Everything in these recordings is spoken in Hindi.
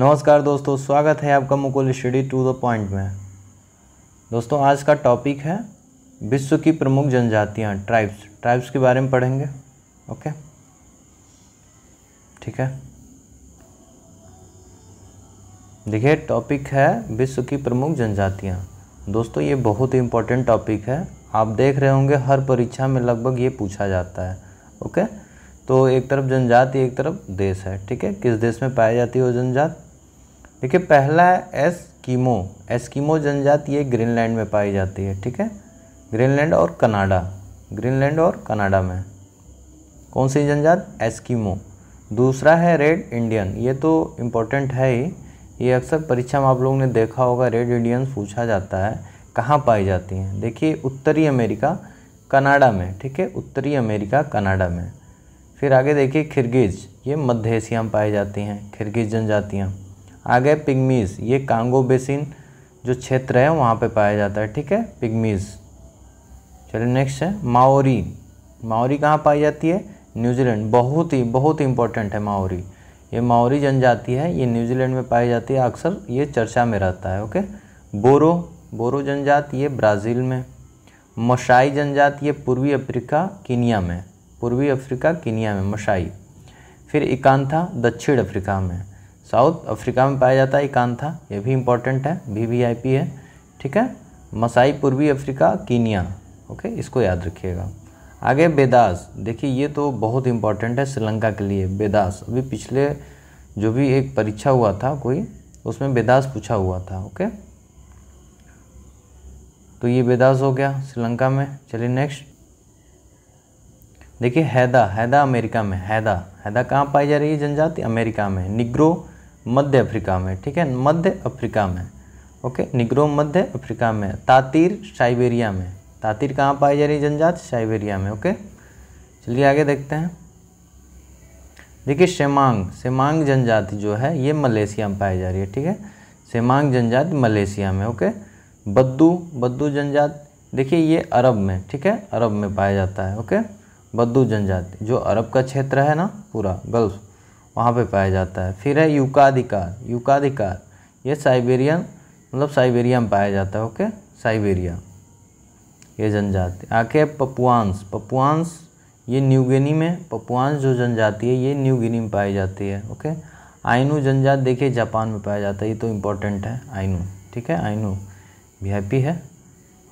नमस्कार दोस्तों स्वागत है आपका Mukul study to the point में दोस्तों आज का टॉपिक है विश्व की प्रमुख जनजातियाँ ट्राइब्स ट्राइब्स के बारे में पढ़ेंगे ओके ठीक है देखिए टॉपिक है विश्व की प्रमुख जनजातियाँ दोस्तों ये बहुत ही इंपॉर्टेंट टॉपिक है आप देख रहे होंगे हर परीक्षा में लगभग ये पूछा जाता है ओके तो एक तरफ जनजाति एक तरफ देश है ठीक है किस देश में पाई जाती है वो जनजाति देखिए पहला है एसकीमो एस्कीमो जनजाति ये ग्रीनलैंड में पाई जाती है ठीक है ग्रीनलैंड और कनाडा ग्रीनलैंड और कनाडा में कौन सी जनजात एस्कीमो दूसरा है रेड इंडियन ये तो इम्पोर्टेंट है ही ये अक्सर परीक्षा में आप लोगों ने देखा होगा रेड इंडियन पूछा जाता है कहाँ पाई जाती हैं देखिए उत्तरी अमेरिका कनाडा में ठीक है उत्तरी अमेरिका कनाडा में फिर आगे देखिए खिरगिज ये मध्य एशिया में पाई जाती हैं खिरगिज जनजातियाँ आ गए ये कांगो बेसिन जो क्षेत्र है वहाँ पे पाया जाता है ठीक है पिगमीज़ चलो नेक्स्ट है माओरी माओरी कहाँ पाई जाती है न्यूजीलैंड बहुत ही बहुत इंपॉर्टेंट है माओरी ये माओरी जनजाति है ये न्यूजीलैंड में पाई जाती है अक्सर ये चर्चा में रहता है ओके बोरो बोरो जनजाति ये ब्राज़ील में मशाई जनजाति ये पूर्वी अफ्रीका कीनिया में पूर्वी अफ्रीका कीनिया में मशाई फिर इकांथा दक्षिण अफ्रीका में साउथ अफ्रीका में पाया जाता है इकांथा ये भी इम्पोर्टेंट है वी वी आई पी है ठीक है मसाई पूर्वी अफ्रीका कीनिया ओके इसको याद रखिएगा आगे बेदास देखिए ये तो बहुत इंपॉर्टेंट है श्रीलंका के लिए बेदास अभी पिछले जो भी एक परीक्षा हुआ था कोई उसमें बेदास पूछा हुआ था ओके तो ये बेदास हो गया श्रीलंका में चलिए नेक्स्ट देखिए हैदा हैदा अमेरिका में हैदा हैदा कहाँ पाई जा रही है जनजाति अमेरिका में निग्रो मध्य अफ्रीका में ठीक है मध्य अफ्रीका में ओके निग्रो मध्य अफ्रीका में तातीर साइबेरिया में तातीर कहाँ पाई जा रही जनजात साइबेरिया में ओके चलिए आगे देखते हैं देखिए शेमांग सेमांग जनजाति जो है ये मलेशिया में पाई जा रही है ठीक है शेमांग जनजाति मलेशिया में ओके बद्दू बद्दू जनजाति देखिए ये अरब में ठीक है अरब में पाया जाता है ओके बद्दू जनजाति जो अरब का क्षेत्र है ना पूरा गल्फ वहाँ पे पाया जाता है फिर है युकाधिकार युकाधिकार ये साइबेरियन मतलब साइबेरिया में पाया जाता है ओके साइबेरिया ये जनजाति आके पपुआंस पपुआंस ये न्यू गिनी में पपुआंस जो जनजाति है ये न्यू गिनी में पाई जाती है ओके आइनू जनजाति देखिए जापान में पाया जाता है ये तो इम्पोर्टेंट है आइनू ठीक है आइनू वी है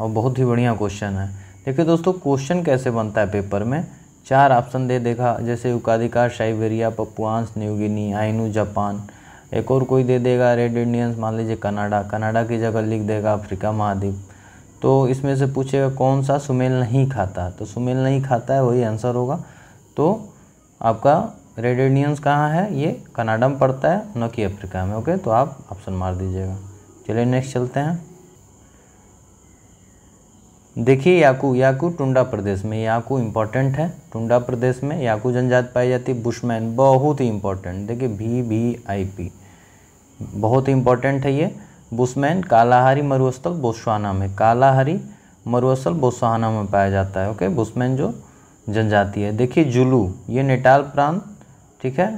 और बहुत ही बढ़िया क्वेश्चन है देखिए दोस्तों क्वेश्चन कैसे बनता है पेपर में चार ऑप्शन दे देगा जैसे उकाधिकार Siberia Papuans New Guinea Ainu Japan एक और कोई दे देगा रेड इंडियंस मान लीजिए कनाडा कनाडा की जगह लिख देगा अफ्रीका महाद्वीप तो इसमें से पूछेगा कौन सा सुमेल नहीं खाता तो सुमेल नहीं खाता है वही आंसर होगा तो आपका रेड इंडियंस कहाँ है ये कनाडा में पड़ता है न कि अफ्रीका में ओके तो आप ऑप्शन मार दीजिएगा चलिए नेक्स्ट चलते हैं देखिए याकू याकू टुंडा प्रदेश में याकू इम्पॉर्टेंट है टुंडा प्रदेश में याकू जनजात पाई जाती है बुशमैन बहुत ही इंपॉर्टेंट देखिए भी भी आई पी बहुत ही है ये बुशमैन कालाहारी मरुस्थल बोस्वाना में कालाहारी मरुस्थल बोस्वाना में पाया जाता है ओके बुशमैन जो जनजाति है देखिए जुलू ये नेटाल प्रांत ठीक है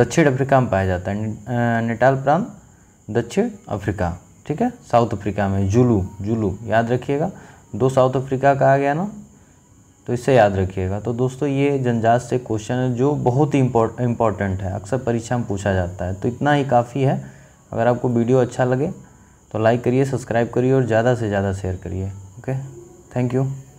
दक्षिण अफ्रीका में पाया जाता है नेटाल प्रांत दक्षिण अफ्रीका ठीक है साउथ अफ्रीका में जुलू जुलू याद रखिएगा दो साउथ अफ्रीका का आ गया ना तो इससे याद रखिएगा तो दोस्तों ये जनजात से क्वेश्चन है जो बहुत ही इम्पोर्टेंट है अक्सर परीक्षा में पूछा जाता है तो इतना ही काफ़ी है अगर आपको वीडियो अच्छा लगे तो लाइक करिए सब्सक्राइब करिए और ज़्यादा से ज़्यादा शेयर करिए ओके थैंक यू